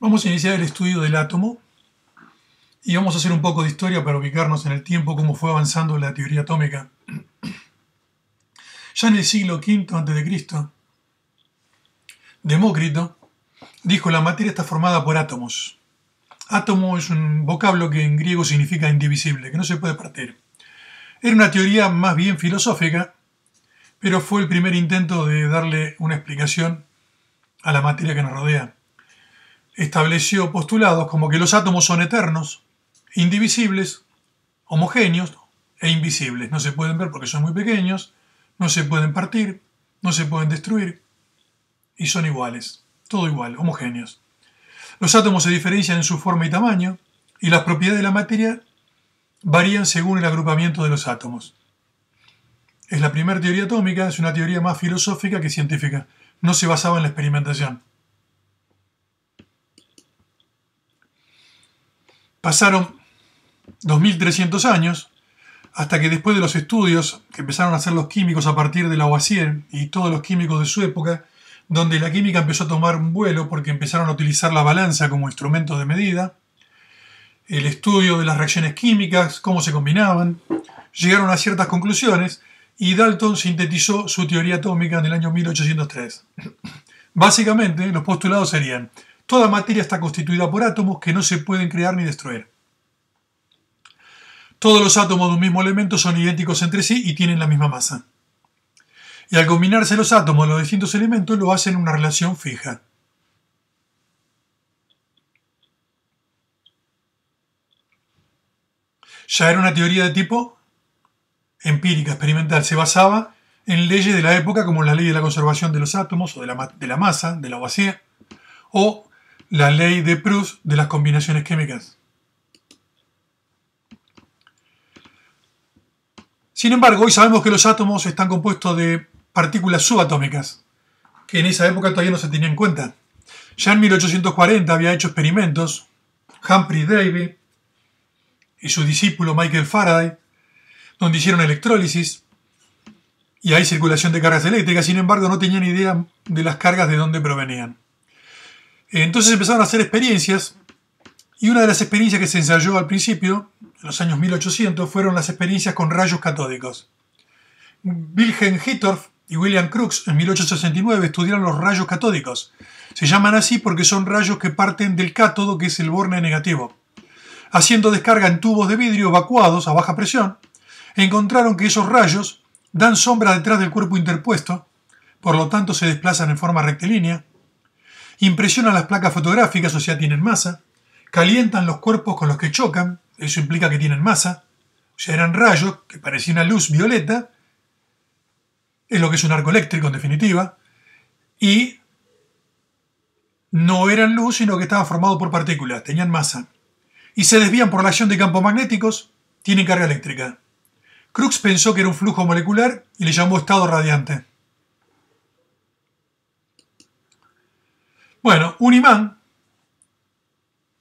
Vamos a iniciar el estudio del átomo y vamos a hacer un poco de historia para ubicarnos en el tiempo, cómo fue avanzando la teoría atómica. Ya en el siglo V a.C., Demócrito dijo la materia está formada por átomos. Átomo es un vocablo que en griego significa indivisible, que no se puede partir. Era una teoría más bien filosófica, pero fue el primer intento de darle una explicación a la materia que nos rodea estableció postulados como que los átomos son eternos, indivisibles, homogéneos e invisibles. No se pueden ver porque son muy pequeños, no se pueden partir, no se pueden destruir y son iguales, todo igual, homogéneos. Los átomos se diferencian en su forma y tamaño y las propiedades de la materia varían según el agrupamiento de los átomos. Es la primera teoría atómica, es una teoría más filosófica que científica. No se basaba en la experimentación. Pasaron 2300 años hasta que después de los estudios que empezaron a hacer los químicos a partir de Lavoisier y todos los químicos de su época, donde la química empezó a tomar un vuelo porque empezaron a utilizar la balanza como instrumento de medida, el estudio de las reacciones químicas, cómo se combinaban, llegaron a ciertas conclusiones y Dalton sintetizó su teoría atómica en el año 1803. Básicamente, los postulados serían Toda materia está constituida por átomos que no se pueden crear ni destruir. Todos los átomos de un mismo elemento son idénticos entre sí y tienen la misma masa. Y al combinarse los átomos de los distintos elementos lo hacen en una relación fija. Ya era una teoría de tipo empírica, experimental, se basaba en leyes de la época como la ley de la conservación de los átomos o de la, de la masa, de la vacía, o la ley de Proust de las combinaciones químicas. Sin embargo, hoy sabemos que los átomos están compuestos de partículas subatómicas, que en esa época todavía no se tenían en cuenta. Ya en 1840 había hecho experimentos Humphrey Davy y su discípulo Michael Faraday, donde hicieron electrólisis y hay circulación de cargas eléctricas, sin embargo no tenían idea de las cargas de dónde provenían. Entonces empezaron a hacer experiencias y una de las experiencias que se ensayó al principio, en los años 1800, fueron las experiencias con rayos catódicos. Wilhelm Hittorf y William Crookes en 1869 estudiaron los rayos catódicos. Se llaman así porque son rayos que parten del cátodo, que es el borne negativo. Haciendo descarga en tubos de vidrio evacuados a baja presión, encontraron que esos rayos dan sombra detrás del cuerpo interpuesto, por lo tanto se desplazan en forma rectilínea, impresionan las placas fotográficas, o sea, tienen masa, calientan los cuerpos con los que chocan, eso implica que tienen masa, o sea, eran rayos que parecían una luz violeta, es lo que es un arco eléctrico en definitiva, y no eran luz, sino que estaban formados por partículas, tenían masa, y se desvían por la acción de campos magnéticos, tienen carga eléctrica. Crux pensó que era un flujo molecular y le llamó estado radiante. Bueno, un imán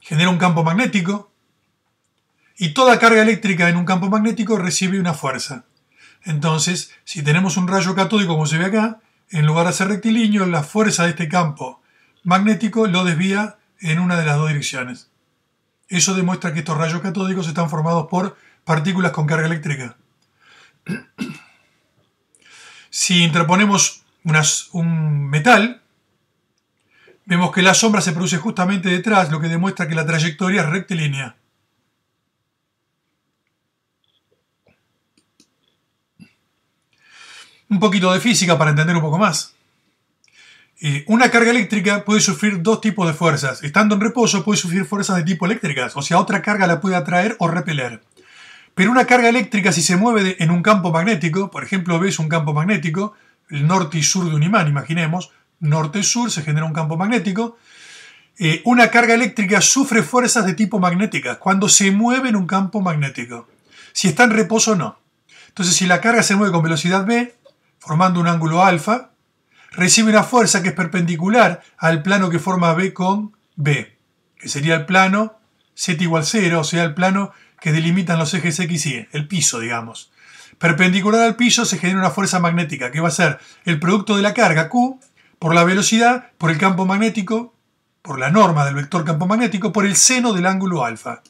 genera un campo magnético y toda carga eléctrica en un campo magnético recibe una fuerza. Entonces, si tenemos un rayo catódico como se ve acá, en lugar de ser rectilíneo, la fuerza de este campo magnético lo desvía en una de las dos direcciones. Eso demuestra que estos rayos catódicos están formados por partículas con carga eléctrica. Si interponemos un metal Vemos que la sombra se produce justamente detrás, lo que demuestra que la trayectoria es rectilínea. Un poquito de física para entender un poco más. Eh, una carga eléctrica puede sufrir dos tipos de fuerzas. Estando en reposo puede sufrir fuerzas de tipo eléctricas, o sea, otra carga la puede atraer o repeler. Pero una carga eléctrica si se mueve en un campo magnético, por ejemplo, ves un campo magnético, el norte y sur de un imán, imaginemos, norte-sur, se genera un campo magnético. Eh, una carga eléctrica sufre fuerzas de tipo magnética cuando se mueve en un campo magnético, si está en reposo no. Entonces, si la carga se mueve con velocidad B, formando un ángulo alfa, recibe una fuerza que es perpendicular al plano que forma b con b, que sería el plano z igual 0, o sea, el plano que delimitan los ejes x y y, e, el piso, digamos. Perpendicular al piso se genera una fuerza magnética que va a ser el producto de la carga q por la velocidad, por el campo magnético, por la norma del vector campo magnético, por el seno del ángulo alfa.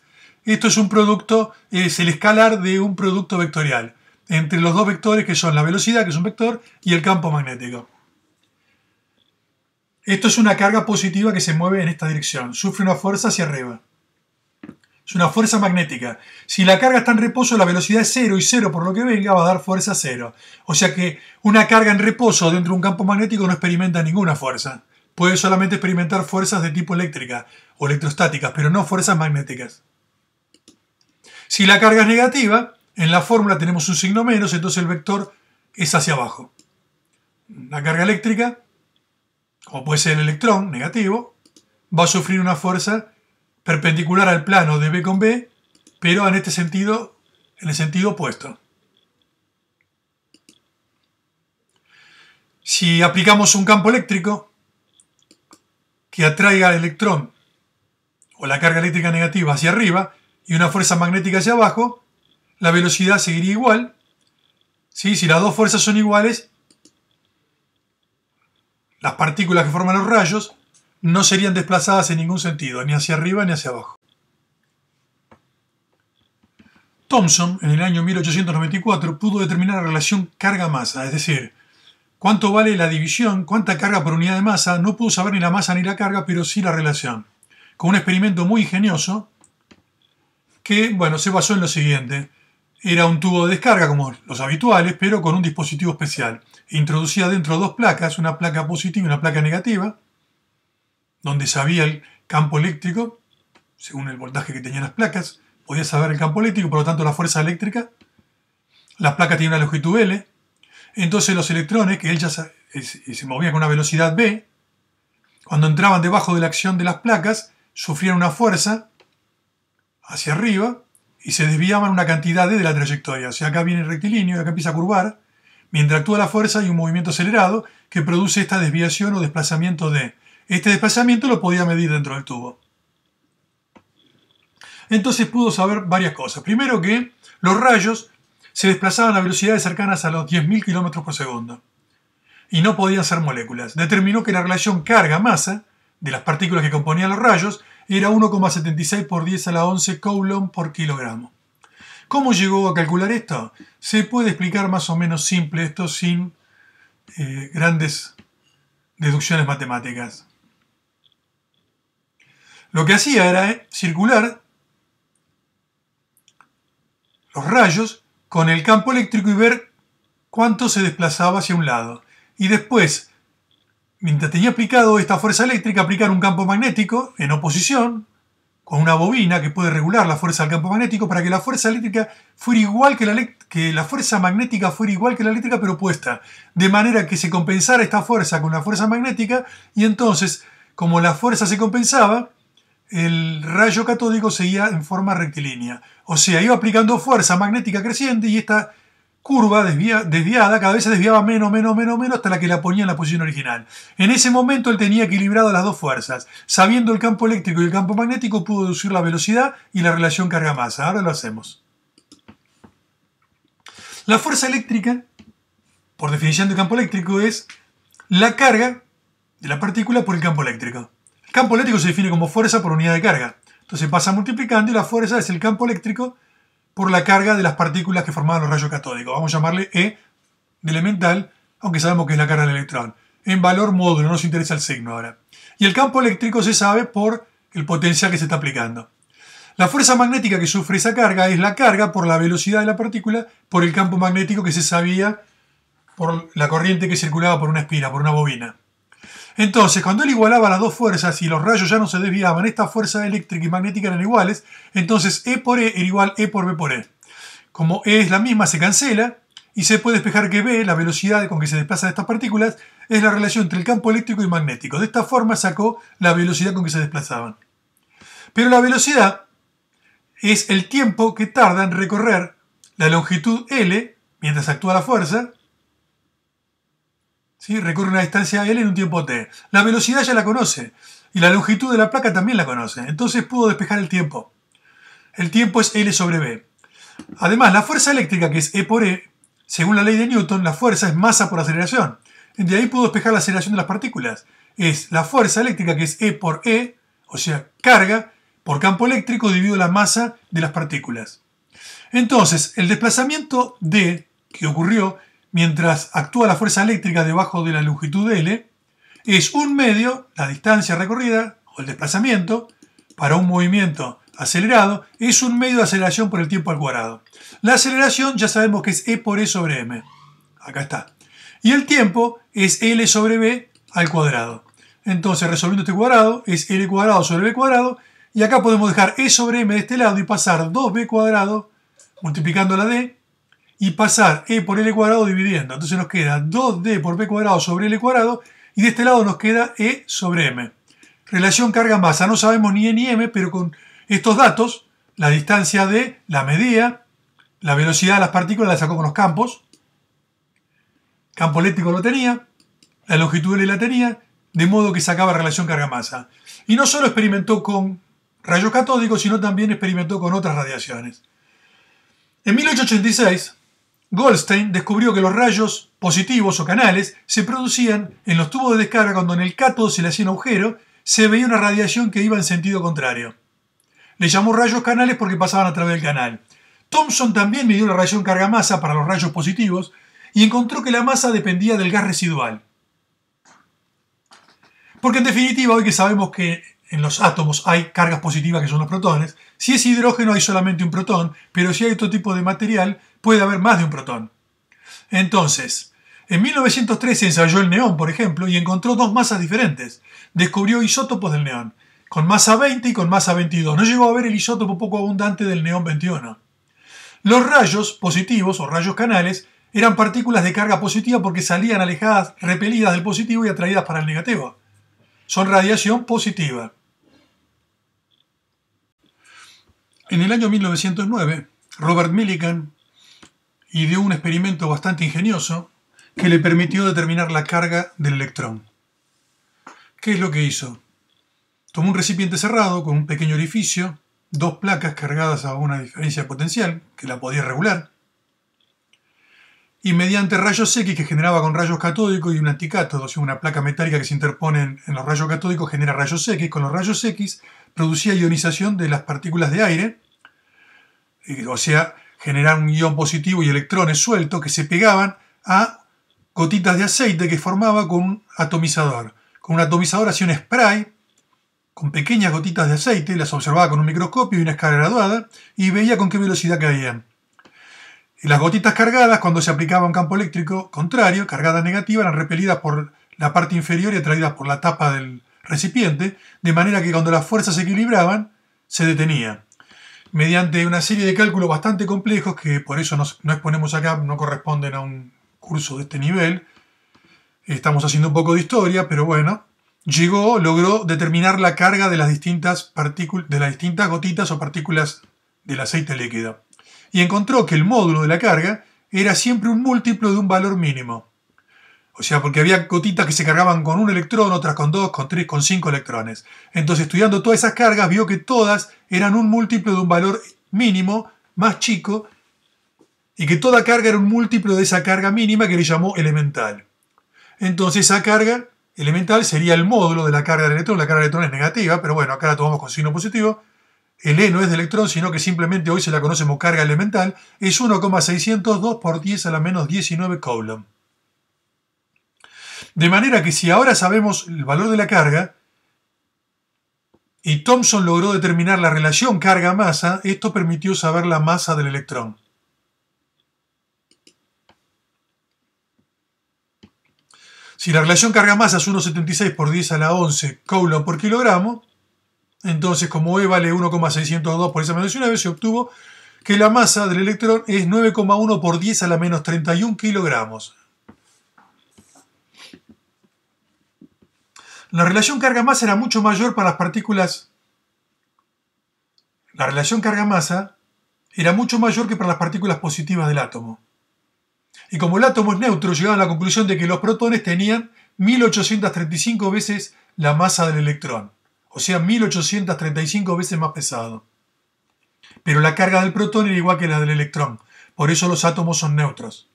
Esto es un producto, es el escalar de un producto vectorial entre los dos vectores que son la velocidad, que es un vector, y el campo magnético. Esto es una carga positiva que se mueve en esta dirección, sufre una fuerza hacia arriba. Es una fuerza magnética. Si la carga está en reposo, la velocidad es cero y cero por lo que venga va a dar fuerza cero. O sea que una carga en reposo dentro de un campo magnético no experimenta ninguna fuerza. Puede solamente experimentar fuerzas de tipo eléctrica o electrostáticas, pero no fuerzas magnéticas. Si la carga es negativa, en la fórmula tenemos un signo menos, entonces el vector es hacia abajo. La carga eléctrica, como puede ser el electrón negativo, va a sufrir una fuerza perpendicular al plano de B con B, pero en este sentido, en el sentido opuesto. Si aplicamos un campo eléctrico que atraiga el electrón o la carga eléctrica negativa hacia arriba y una fuerza magnética hacia abajo, la velocidad seguiría igual. ¿sí? Si las dos fuerzas son iguales, las partículas que forman los rayos no serían desplazadas en ningún sentido, ni hacia arriba ni hacia abajo. Thomson, en el año 1894, pudo determinar la relación carga-masa, es decir, cuánto vale la división, cuánta carga por unidad de masa, no pudo saber ni la masa ni la carga, pero sí la relación, con un experimento muy ingenioso que, bueno, se basó en lo siguiente. Era un tubo de descarga como los habituales, pero con un dispositivo especial. Introducía dentro dos placas, una placa positiva y una placa negativa, donde sabía el campo eléctrico, según el voltaje que tenían las placas, podía saber el campo eléctrico, por lo tanto la fuerza eléctrica. Las placas tienen una longitud L, entonces los electrones, que él eh, se, eh, movían con una velocidad B, cuando entraban debajo de la acción de las placas, sufrían una fuerza hacia arriba y se desviaban una cantidad de, de la trayectoria. O sea, acá viene el rectilíneo y acá empieza a curvar. Mientras actúa la fuerza hay un movimiento acelerado que produce esta desviación o desplazamiento de este desplazamiento lo podía medir dentro del tubo. Entonces pudo saber varias cosas. Primero que los rayos se desplazaban a velocidades cercanas a los 10.000 km por segundo y no podían ser moléculas. Determinó que la relación carga-masa de las partículas que componían los rayos era 1,76 por 10 a la 11 coulomb por kilogramo. ¿Cómo llegó a calcular esto? Se puede explicar más o menos simple esto sin eh, grandes deducciones matemáticas. Lo que hacía era eh, circular los rayos con el campo eléctrico y ver cuánto se desplazaba hacia un lado. Y después, mientras tenía aplicado esta fuerza eléctrica, aplicar un campo magnético en oposición con una bobina que puede regular la fuerza del campo magnético para que la fuerza eléctrica fuera igual que la, que la fuerza magnética fuera igual que la eléctrica pero opuesta, de manera que se compensara esta fuerza con la fuerza magnética y entonces, como la fuerza se compensaba, el rayo catódico seguía en forma rectilínea. O sea, iba aplicando fuerza magnética creciente y esta curva desviada cada vez se desviaba menos, menos, menos, menos hasta la que la ponía en la posición original. En ese momento él tenía equilibrado las dos fuerzas. Sabiendo el campo eléctrico y el campo magnético pudo deducir la velocidad y la relación carga-masa. Ahora lo hacemos. La fuerza eléctrica, por definición de campo eléctrico, es la carga de la partícula por el campo eléctrico. Campo eléctrico se define como fuerza por unidad de carga. Entonces pasa multiplicando y la fuerza es el campo eléctrico por la carga de las partículas que formaban los rayos catódicos. Vamos a llamarle E de elemental, aunque sabemos que es la carga del electrón. En valor módulo, no nos interesa el signo ahora. Y el campo eléctrico se sabe por el potencial que se está aplicando. La fuerza magnética que sufre esa carga es la carga por la velocidad de la partícula por el campo magnético que se sabía por la corriente que circulaba por una espira, por una bobina. Entonces, cuando él igualaba las dos fuerzas y los rayos ya no se desviaban, esta fuerza eléctrica y magnética eran iguales, entonces E por E era igual a E por B por E. Como E es la misma, se cancela y se puede despejar que B, la velocidad con que se desplazan estas partículas, es la relación entre el campo eléctrico y magnético. De esta forma sacó la velocidad con que se desplazaban. Pero la velocidad es el tiempo que tarda en recorrer la longitud L, mientras actúa la fuerza, ¿sí? recorre una distancia L en un tiempo T. La velocidad ya la conoce y la longitud de la placa también la conoce, entonces pudo despejar el tiempo. El tiempo es L sobre B. Además, la fuerza eléctrica, que es E por E, según la ley de Newton, la fuerza es masa por aceleración. De ahí pudo despejar la aceleración de las partículas. Es la fuerza eléctrica, que es E por E, o sea, carga, por campo eléctrico dividido la masa de las partículas. Entonces, el desplazamiento D que ocurrió mientras actúa la fuerza eléctrica debajo de la longitud L, es un medio, la distancia recorrida o el desplazamiento, para un movimiento acelerado, es un medio de aceleración por el tiempo al cuadrado. La aceleración ya sabemos que es E por E sobre M. Acá está. Y el tiempo es L sobre B al cuadrado. Entonces, resolviendo este cuadrado, es L cuadrado sobre B cuadrado. Y acá podemos dejar E sobre M de este lado y pasar 2B cuadrado multiplicando la D y pasar e por l cuadrado dividiendo. Entonces nos queda 2d por b cuadrado sobre l cuadrado y de este lado nos queda e sobre m. Relación carga-masa. No sabemos ni e ni m, pero con estos datos, la distancia d la medida, la velocidad de las partículas la sacó con los campos, campo eléctrico lo tenía, la longitud de la tenía, de modo que sacaba relación carga-masa. Y no solo experimentó con rayos catódicos, sino también experimentó con otras radiaciones. En 1886, Goldstein descubrió que los rayos positivos o canales se producían en los tubos de descarga cuando en el cátodo se le hacía un agujero, se veía una radiación que iba en sentido contrario. Le llamó rayos canales porque pasaban a través del canal. Thomson también midió la radiación carga-masa para los rayos positivos y encontró que la masa dependía del gas residual. Porque en definitiva, hoy que sabemos que en los átomos hay cargas positivas que son los protones. Si es hidrógeno hay solamente un protón, pero si hay otro tipo de material puede haber más de un protón. Entonces, en 1913 ensayó el neón, por ejemplo, y encontró dos masas diferentes. Descubrió isótopos del neón, con masa 20 y con masa 22. No llegó a ver el isótopo poco abundante del neón 21. Los rayos positivos o rayos canales eran partículas de carga positiva porque salían alejadas, repelidas del positivo y atraídas para el negativo. Son radiación positiva. En el año 1909, Robert Millikan ideó un experimento bastante ingenioso que le permitió determinar la carga del electrón. ¿Qué es lo que hizo? Tomó un recipiente cerrado con un pequeño orificio, dos placas cargadas a una diferencia potencial, que la podía regular, y mediante rayos X que generaba con rayos catódicos y un anticátodo, o sea, una placa metálica que se interpone en, los rayos catódicos genera rayos X, con los rayos X producía ionización de las partículas de aire, eh, o sea, generar un ion positivo y electrones sueltos que se pegaban a gotitas de aceite que formaba con un atomizador. Con un atomizador hacía un spray con pequeñas gotitas de aceite, las observaba con un microscopio y una escala graduada y veía con qué velocidad caían. las gotitas cargadas, cuando se aplicaba un campo eléctrico contrario, cargadas negativas, eran repelidas por la parte inferior y atraídas por la tapa del, recipiente, de manera que cuando las fuerzas se equilibraban, se detenía. Mediante una serie de cálculos bastante complejos, que por eso no, exponemos acá, no corresponden a un curso de este nivel, estamos haciendo un poco de historia, pero bueno, llegó, logró determinar la carga de las distintas, de las distintas gotitas o partículas del aceite líquido. Y encontró que el módulo de la carga era siempre un múltiplo de un valor mínimo. O sea, porque había gotitas que se cargaban con un electrón, otras con dos, con tres, con cinco electrones. Entonces, estudiando todas esas cargas, vio que todas eran un múltiplo de un valor mínimo más chico y que toda carga era un múltiplo de esa carga mínima que le llamó elemental. Entonces, esa carga elemental sería el módulo de la carga del electrón. La carga del electrón es negativa, pero bueno, acá la tomamos con signo positivo. El E no es de electrón, sino que simplemente hoy se la conocemos carga elemental. Es 1,602 por 10 a la menos 19 coulomb. De manera que si ahora sabemos el valor de la carga, y Thomson logró determinar la relación carga-masa, esto permitió saber la masa del electrón. Si la relación carga-masa es 1,76 por 10 a la 11 coulomb por kilogramo, entonces como E vale 1,602 por esa menos 19, se obtuvo que la masa del electrón es 9,1 por 10 a la menos 31 kilogramos. La relación carga-masa era mucho mayor para las partículas. La relación carga-masa era mucho mayor que para las partículas positivas del átomo. Y como el átomo es neutro, llegaron a la conclusión de que los protones tenían 1835 veces la masa del electrón, o sea, 1835 veces más pesado. Pero la carga del protón era igual que la del electrón, por eso los átomos son neutros.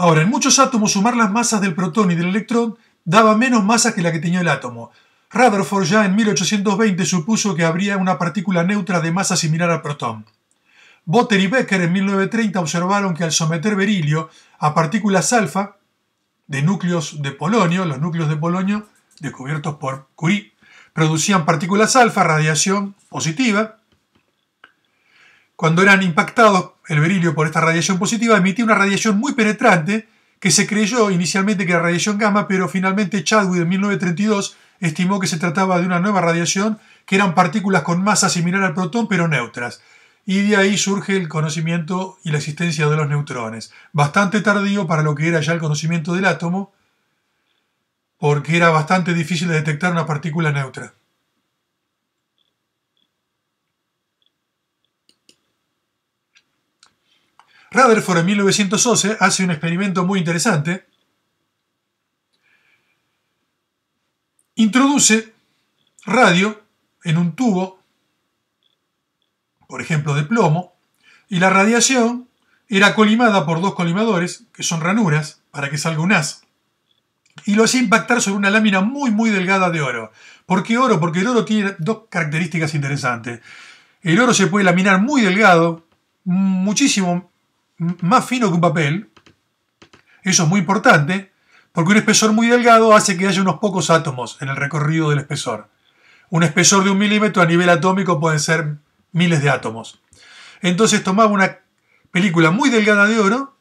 Ahora, en muchos átomos sumar las masas del protón y del electrón daba menos masa que la que tenía el átomo. Rutherford ya en 1820 supuso que habría una partícula neutra de masa similar al protón. Botter y Becker en 1930 observaron que al someter berilio a partículas alfa de núcleos de polonio, los núcleos de polonio descubiertos por Curie, producían partículas alfa, radiación positiva, cuando eran impactados el berilio por esta radiación positiva, emitía una radiación muy penetrante que se creyó inicialmente que era radiación gamma, pero finalmente Chadwick en 1932 estimó que se trataba de una nueva radiación que eran partículas con masa similar al protón pero neutras. Y de ahí surge el conocimiento y la existencia de los neutrones. Bastante tardío para lo que era ya el conocimiento del átomo, porque era bastante difícil de detectar una partícula neutra. Rutherford en 1911 hace un experimento muy interesante. Introduce radio en un tubo, por ejemplo de plomo, y la radiación era colimada por dos colimadores, que son ranuras, para que salga un haz. Y lo hacía impactar sobre una lámina muy, muy delgada de oro. ¿Por qué oro? Porque el oro tiene dos características interesantes. El oro se puede laminar muy delgado, muchísimo más fino que un papel. Eso es muy importante, porque un espesor muy delgado hace que haya unos pocos átomos en el recorrido del espesor. Un espesor de un milímetro a nivel atómico pueden ser miles de átomos. Entonces tomaba una película muy delgada de oro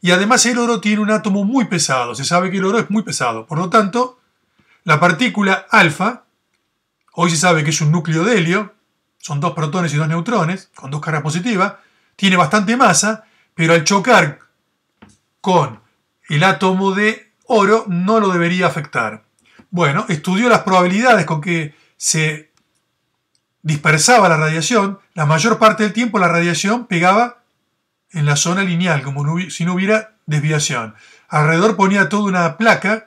y además el oro tiene un átomo muy pesado. Se sabe que el oro es muy pesado. Por lo tanto, la partícula alfa, hoy se sabe que es un núcleo de helio, son dos protones y dos neutrones, con dos cargas positivas, tiene bastante masa pero al chocar con el átomo de oro no lo debería afectar. Bueno, estudió las probabilidades con que se dispersaba la radiación. La mayor parte del tiempo la radiación pegaba en la zona lineal, como si no hubiera desviación. Alrededor ponía toda una placa,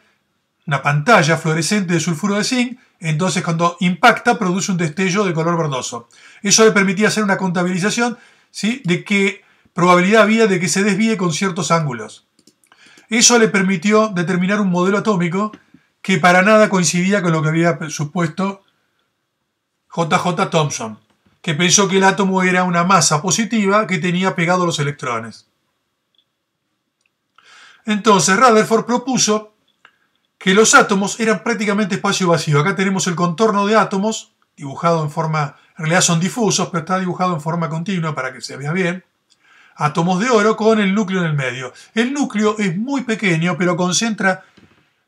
una pantalla fluorescente de sulfuro de zinc, entonces cuando impacta produce un destello de color verdoso. Eso le permitía hacer una contabilización ¿sí? de que probabilidad había de que se desvíe con ciertos ángulos. Eso le permitió determinar un modelo atómico que para nada coincidía con lo que había supuesto JJ Thompson, que pensó que el átomo era una masa positiva que tenía pegados los electrones. Entonces Rutherford propuso que los átomos eran prácticamente espacio vacío. Acá tenemos el contorno de átomos, dibujado en forma, en realidad son difusos, pero está dibujado en forma continua para que se vea bien átomos de oro con el núcleo en el medio. El núcleo es muy pequeño, pero concentra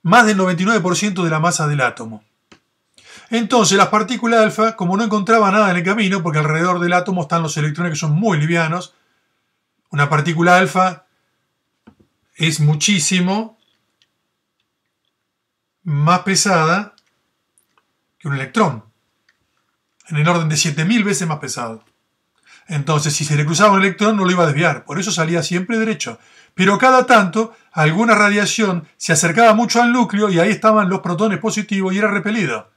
más del 99% de la masa del átomo. Entonces, las partículas alfa, como no encontraba nada en el camino, porque alrededor del átomo están los electrones que son muy livianos, una partícula alfa es muchísimo más pesada que un electrón, en el orden de 7000 veces más pesado. Entonces, si se le cruzaba un electrón, no lo iba a desviar, por eso salía siempre derecho. Pero cada tanto, alguna radiación se acercaba mucho al núcleo y ahí estaban los protones positivos y era repelido.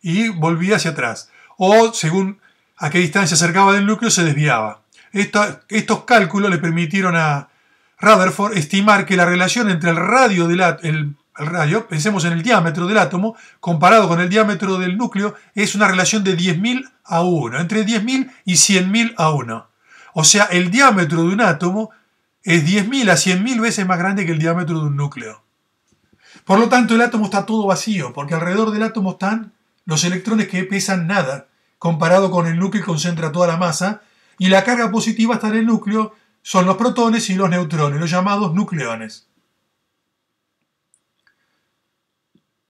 Y volvía hacia atrás. O, según a qué distancia se acercaba del núcleo, se desviaba. estos cálculos le permitieron a Rutherford estimar que la relación entre el radio del el radio, pensemos en el diámetro del átomo, comparado con el diámetro del núcleo, es una relación de 10.000 a 1, entre 10.000 y 100.000 a 1. O sea, el diámetro de un átomo es 10.000 a 100.000 veces más grande que el diámetro de un núcleo. Por lo tanto, el átomo está todo vacío, porque alrededor del átomo están los electrones que pesan nada, comparado con el núcleo que concentra toda la masa, y la carga positiva está en el núcleo, son los protones y los neutrones, los llamados nucleones.